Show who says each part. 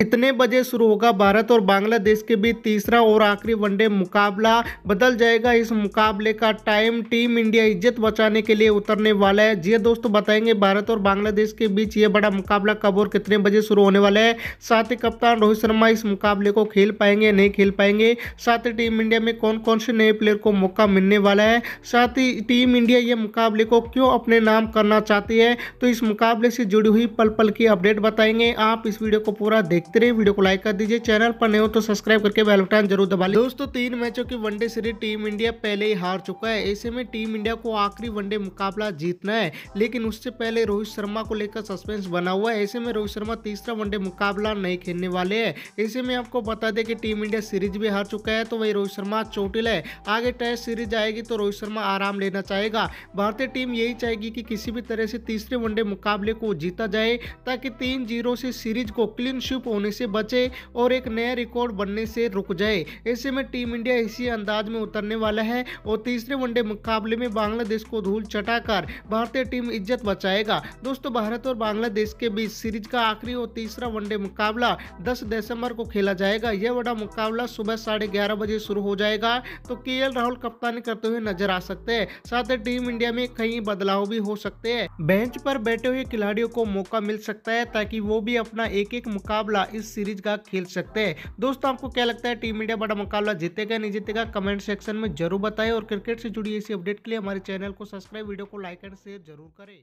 Speaker 1: इतने बजे शुरू होगा भारत और बांग्लादेश के बीच तीसरा और आखिरी वनडे मुकाबला बदल जाएगा इस मुकाबले का टाइम टीम इंडिया इज्जत बचाने के लिए उतरने वाला है जी हाँ दोस्तों बताएंगे भारत और बांग्लादेश के बीच ये बड़ा मुकाबला कब और कितने बजे शुरू होने वाला है साथ ही कप्तान रोहित शर्मा इस मुकाबले को खेल पाएंगे नहीं खेल पाएंगे साथ ही टीम इंडिया में कौन कौन से नए प्लेयर को मौका मिलने वाला है साथ ही टीम इंडिया ये मुकाबले को क्यों अपने नाम करना चाहती है तो इस मुकाबले से जुड़ी हुई पल पल की अपडेट बताएंगे आप इस वीडियो को पूरा देख देखते रहिए वीडियो को लाइक कर दीजिए चैनल पर नए हो तो सब्सक्राइब करके बेल बटन जरूर दबा लीजिए दोस्तों तीन मैचों की वनडे सीरीज टीम इंडिया पहले ही हार चुका है ऐसे में टीम इंडिया को आखिरी वनडे मुकाबला जीतना है लेकिन उससे पहले रोहित शर्मा को लेकर सस्पेंस बना हुआ है ऐसे में रोहित शर्मा तीसरा वनडे मुकाबला नहीं खेलने वाले है ऐसे में आपको बता दें कि टीम इंडिया सीरीज भी हार चुका है तो वही रोहित शर्मा चोटिल है आगे टेस्ट सीरीज आएगी तो रोहित शर्मा आराम लेना चाहेगा भारतीय टीम यही चाहेगी कि किसी भी तरह से तीसरे वनडे मुकाबले को जीता जाए ताकि तीन जीरो से सीरीज को क्लीन शिप होने से बचे और एक नया रिकॉर्ड बनने से रुक जाए ऐसे में टीम इंडिया इसी अंदाज में उतरने वाला है और तीसरे वनडे मुकाबले में बांग्लादेश को धूल चटाकर भारतीय टीम इज्जत बचाएगा दोस्तों भारत और बांग्लादेश के बीच सीरीज का आखिरी और तीसरा वनडे मुकाबला दस दिसंबर को खेला जाएगा यह बड़ा मुकाबला सुबह साढ़े ग्यारह बजे शुरू हो जाएगा तो के राहुल कप्तानी करते हुए नजर आ सकते हैं साथ ही टीम इंडिया में कई बदलाव भी हो सकते हैं बेंच पर बैठे हुए खिलाड़ियों को मौका मिल सकता है ताकि वो भी अपना एक एक मुकाबला इस सीरीज का खेल सकते हैं दोस्तों आपको क्या लगता है टीम इंडिया बड़ा मुकाबला जीतेगा नहीं जीतेगा कमेंट सेक्शन में जरूर बताएं और क्रिकेट से जुड़ी ऐसी अपडेट के लिए हमारे चैनल को सब्सक्राइब वीडियो को लाइक एंड शेयर जरूर करें